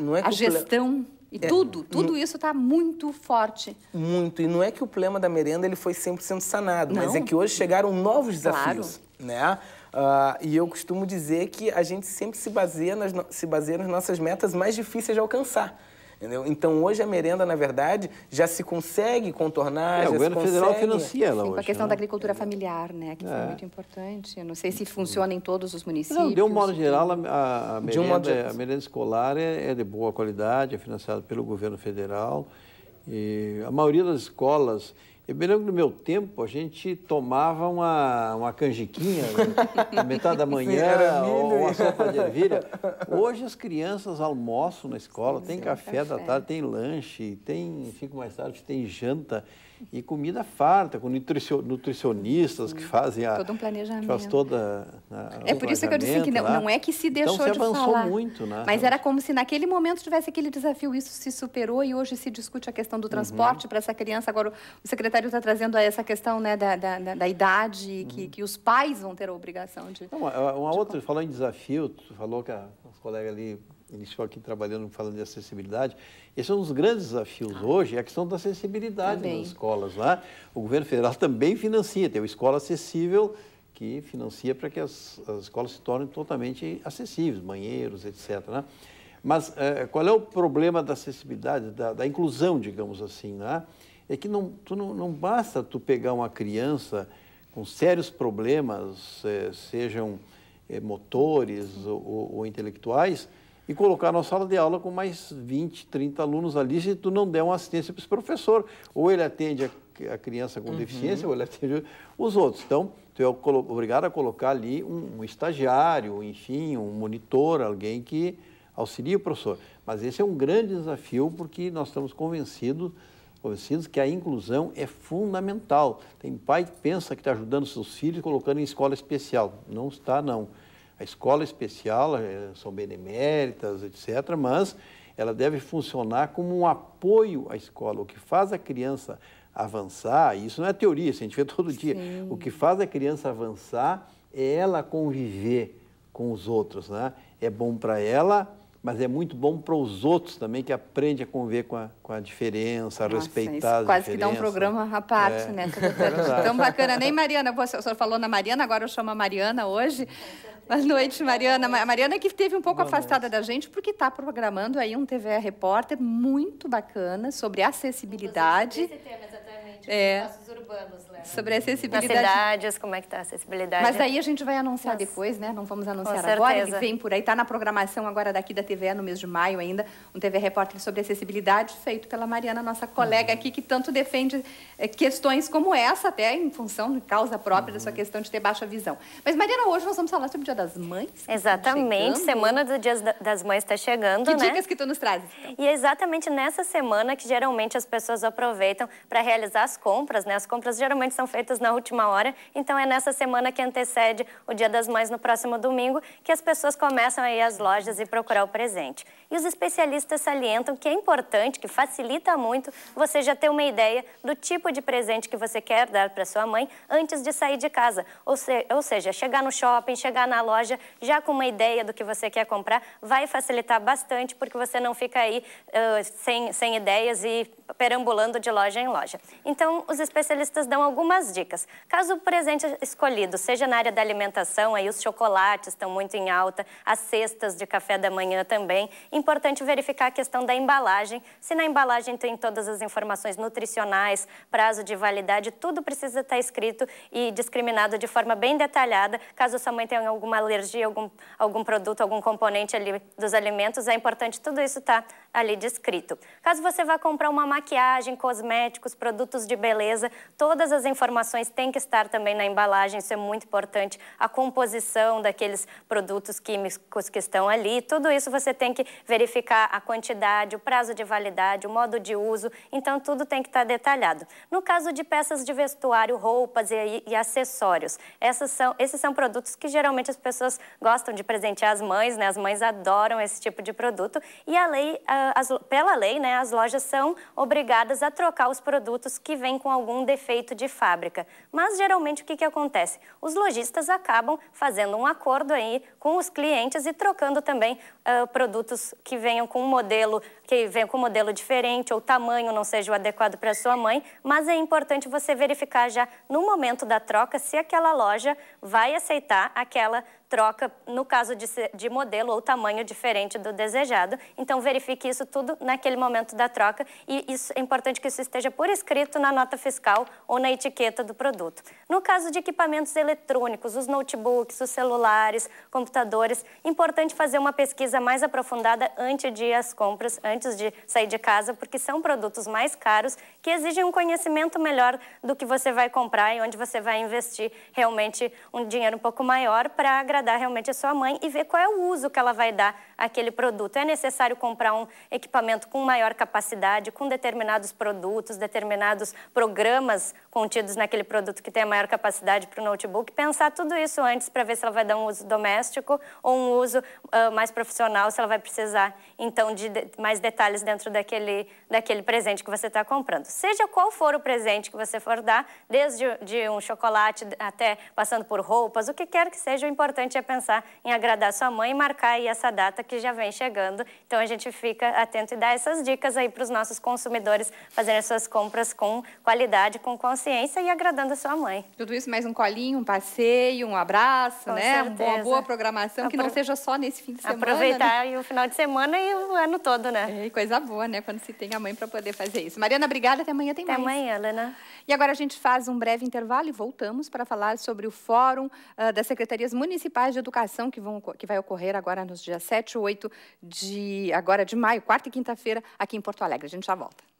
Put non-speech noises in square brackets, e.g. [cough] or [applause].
não é a gestão. E é, tudo, tudo isso está muito forte. Muito. E não é que o problema da merenda ele foi sendo sanado, não. mas é que hoje chegaram novos desafios. Claro. Né? Uh, e eu costumo dizer que a gente sempre se baseia, nas, se baseia nas nossas metas mais difíceis de alcançar. Entendeu? Então, hoje a merenda, na verdade, já se consegue contornar, é, O governo consegue... federal financia ela Sim, hoje. a questão né? da agricultura familiar, né? Que é. foi é. muito importante. Eu não sei se funciona em todos os municípios. Não, de um modo geral, a, a, merenda, um modo... É- a merenda, escolar é, é de boa qualidade, é financiada pelo governo federal. E a maioria das escolas eu me lembro no meu tempo, a gente tomava uma, uma canjiquinha na né? metade da manhã, ou uma sopa de ervilha. Hoje as crianças almoçam na escola, Sim, tem café, café, da tarde, tem lanche, tem, fico mais tarde, tem janta e comida farta, com nutricionistas que fazem a... Todo um planejamento. Faz toda... A, é por isso que eu disse que não, não é que se deixou então, se de avançou falar. muito, né? Mas era como se naquele momento tivesse aquele desafio, isso se superou e hoje se discute a questão do uhum. transporte uhum. para essa criança. Agora, o secretário está trazendo essa questão né, da, da, da, da idade, que, uhum. que os pais vão ter a obrigação de... Não, uma, uma de outra, falando em desafio, tu falou que a, os colegas ali iniciou aqui trabalhando falando de acessibilidade. Esse é um dos grandes desafios ah. hoje, é a questão da acessibilidade também. nas escolas. Né? O governo federal também financia, tem o Escola Acessível, que financia para que as, as escolas se tornem totalmente acessíveis, banheiros, etc. Né? Mas é, qual é o problema da acessibilidade, da, da inclusão, digamos assim? Né? É que não, tu não, não basta tu pegar uma criança com sérios problemas, é, sejam é, motores ou, ou, ou intelectuais, e colocar na sala de aula com mais 20, 30 alunos ali se tu não der uma assistência para esse professor. Ou ele atende a, a criança com uhum. deficiência, ou ele atende os outros. Então, tu é obrigado a colocar ali um, um estagiário, enfim, um monitor, alguém que auxilie o professor. Mas esse é um grande desafio porque nós estamos convencidos convencidos que a inclusão é fundamental. Tem pai que pensa que está ajudando seus filhos colocando em escola especial. Não está, não. A escola especial eh, são beneméritas, etc., mas ela deve funcionar como um apoio à escola. O que faz a criança avançar, e isso não é teoria, isso a gente vê todo dia, Sim. o que faz a criança avançar é ela conviver com os outros. Né? É bom para ela, mas é muito bom para os outros também, que aprende a conviver com a, com a diferença, a Nossa, respeitar isso quase que dá um programa à parte, é. né? [laughs] É Tão bacana. Nem Mariana, você, o falou na Mariana, agora eu chamo a Mariana hoje. Boa noite, Mariana. A Mariana que esteve um pouco Boa afastada noite. da gente, porque está programando aí um TVA Repórter muito bacana sobre acessibilidade. esse tema, exatamente. É. Os urbanos, né? Sobre a acessibilidade. Nas cidades, como é que está a acessibilidade. Mas aí a gente vai anunciar depois, né? Não vamos anunciar agora, que vem por aí. Está na programação agora daqui da TV no mês de maio ainda, um TV Repórter sobre acessibilidade, feito pela Mariana, nossa colega uhum. aqui, que tanto defende eh, questões como essa, até em função de causa própria uhum. da sua uhum. questão de ter baixa visão. Mas, Mariana, hoje nós vamos falar sobre o Dia das Mães. Tá exatamente, tá semana do Dia das Mães está chegando, que né? Que dicas que tu nos trazes? Então? E é exatamente nessa semana que geralmente as pessoas aproveitam para realizar as compras, né? As compras compras geralmente são feitas na última hora, então é nessa semana que antecede o Dia das Mães no próximo domingo que as pessoas começam a ir às lojas e procurar o presente. E os especialistas salientam que é importante, que facilita muito você já ter uma ideia do tipo de presente que você quer dar para sua mãe antes de sair de casa. Ou, se, ou seja, chegar no shopping, chegar na loja já com uma ideia do que você quer comprar vai facilitar bastante porque você não fica aí uh, sem, sem ideias e perambulando de loja em loja. Então, os especialistas especialistas dão algumas dicas. Caso o presente escolhido seja na área da alimentação, aí os chocolates estão muito em alta, as cestas de café da manhã também. Importante verificar a questão da embalagem. Se na embalagem tem todas as informações nutricionais, prazo de validade, tudo precisa estar escrito e discriminado de forma bem detalhada. Caso sua mãe tenha alguma alergia, algum, algum produto, algum componente ali dos alimentos, é importante tudo isso estar ali descrito. Caso você vá comprar uma maquiagem, cosméticos, produtos de beleza, todas as informações têm que estar também na embalagem, isso é muito importante. A composição daqueles produtos químicos que estão ali, tudo isso você tem que verificar a quantidade, o prazo de validade, o modo de uso, então tudo tem que estar detalhado. No caso de peças de vestuário, roupas e, e acessórios, são, esses são produtos que geralmente as pessoas gostam de presentear as mães, né? As mães adoram esse tipo de produto e a lei as, pela lei, né, as lojas são obrigadas a trocar os produtos que vêm com algum defeito de fábrica. Mas geralmente o que, que acontece? Os lojistas acabam fazendo um acordo aí com os clientes e trocando também uh, produtos que venham com um modelo que com modelo diferente ou tamanho não seja o adequado para sua mãe, mas é importante você verificar já no momento da troca se aquela loja vai aceitar aquela troca no caso de, de modelo ou tamanho diferente do desejado. Então verifique isso tudo naquele momento da troca e isso, é importante que isso esteja por escrito na nota fiscal ou na etiqueta do produto. No caso de equipamentos eletrônicos, os notebooks, os celulares, computadores, importante fazer uma pesquisa mais aprofundada antes de as compras, antes antes de sair de casa, porque são produtos mais caros que exigem um conhecimento melhor do que você vai comprar e onde você vai investir realmente um dinheiro um pouco maior para agradar realmente a sua mãe e ver qual é o uso que ela vai dar àquele produto. É necessário comprar um equipamento com maior capacidade, com determinados produtos, determinados programas contidos naquele produto que tem a maior capacidade para o notebook, pensar tudo isso antes para ver se ela vai dar um uso doméstico ou um uso uh, mais profissional, se ela vai precisar então de, de mais detalhes detalhes dentro daquele, daquele presente que você está comprando. Seja qual for o presente que você for dar, desde de um chocolate até passando por roupas, o que quer que seja, o importante é pensar em agradar sua mãe e marcar aí essa data que já vem chegando. Então a gente fica atento e dá essas dicas aí para os nossos consumidores fazerem suas compras com qualidade, com consciência e agradando a sua mãe. Tudo isso mais um colinho, um passeio, um abraço, com né? Certeza. Uma boa programação Apro... que não seja só nesse fim de semana. Né? Aproveitar né? o final de semana e o ano todo, né? É. É, coisa boa, né? Quando se tem a mãe para poder fazer isso. Mariana, obrigada. Até amanhã tem até mais. Até amanhã, Lena. E agora a gente faz um breve intervalo e voltamos para falar sobre o Fórum uh, das Secretarias Municipais de Educação que, vão, que vai ocorrer agora nos dias 7 e 8 de, agora de maio, quarta e quinta-feira, aqui em Porto Alegre. A gente já volta.